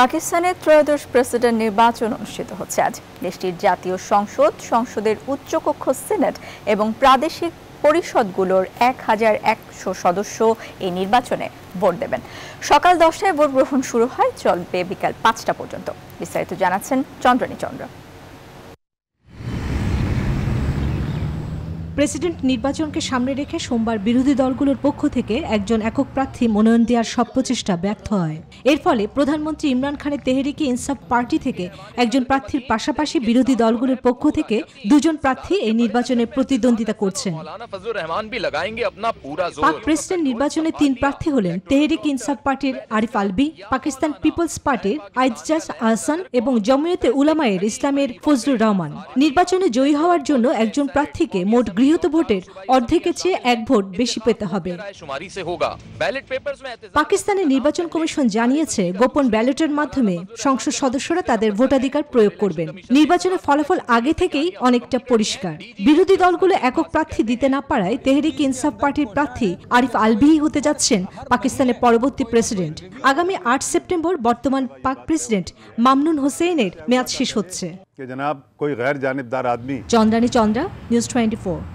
পাকিস্তানের ত্রয়োদশ প্রেসিডেন্ট নির্বাচন অনুষ্ঠিত হচ্ছে আজ দেশটির জাতীয় সংসদ সংসদের উচ্চকক্ষ সিনেট এবং প্রাদেশিক পরিষদগুলোর এক হাজার একশো সদস্য এই নির্বাচনে ভোট দেবেন সকাল দশটায় ভোট গ্রহণ শুরু হয় চলবে বিকাল পাঁচটা পর্যন্ত বিস্তারিত জানাচ্ছেন চন্দ্রনী চন্দ্র প্রেসিডেন্ট নির্বাচনকে সামনে রেখে সোমবার বিরোধী দলগুলোর পক্ষ থেকে একজন একক প্রার্থী মনোনয়ন দেওয়ার সব প্রচেষ্টা ব্যর্থ হয় এর ফলে প্রধানমন্ত্রী ইমরান খানের তেহরিকি ইনসাফ পার্টি থেকে একজন প্রার্থীর পাশাপাশি বিরোধী দলগুলোর পক্ষ থেকে দুজন প্রার্থী এই নির্বাচনে প্রতিদ্বন্দ্বিতা করছেন পাক প্রেসিডেন্ট নির্বাচনে তিন প্রার্থী হলেন তেহরিক ইনসাফ পার্টির আরিফ আলবি পাকিস্তান পিপলস পার্টির আইজাজ আহসান এবং জমিয়তে উলামায়ের ইসলামের ফজলুর রহমান নির্বাচনে জয়ী হওয়ার জন্য একজন প্রার্থীকে মোট গৃহীত ভোটের অর্ধেকের চেয়ে এক ভোট বেশি পেতে হবে পাকিস্তানের নির্বাচন কমিশন জানিয়েছে গোপন ব্যালটের মাধ্যমে সংসদ সদস্যরা তাদের ভোটাধিকার প্রয়োগ করবেন নির্বাচনের ফলাফল আগে থেকেই অনেকটা পরিষ্কার বিরোধী দলগুলো একক প্রার্থী দিতে না পারায় তেহরিক ইনসাফ পার্টির প্রার্থী আরিফ আলভিহি হতে যাচ্ছেন পাকিস্তানের পরবর্তী প্রেসিডেন্ট আগামী আট সেপ্টেম্বর বর্তমান পাক প্রেসিডেন্ট মামনুন হোসেনের মেয়াদ শেষ হচ্ছে জনাব কোই গ্যার জানিবদার আদমি Chandrani Chandra news twenty four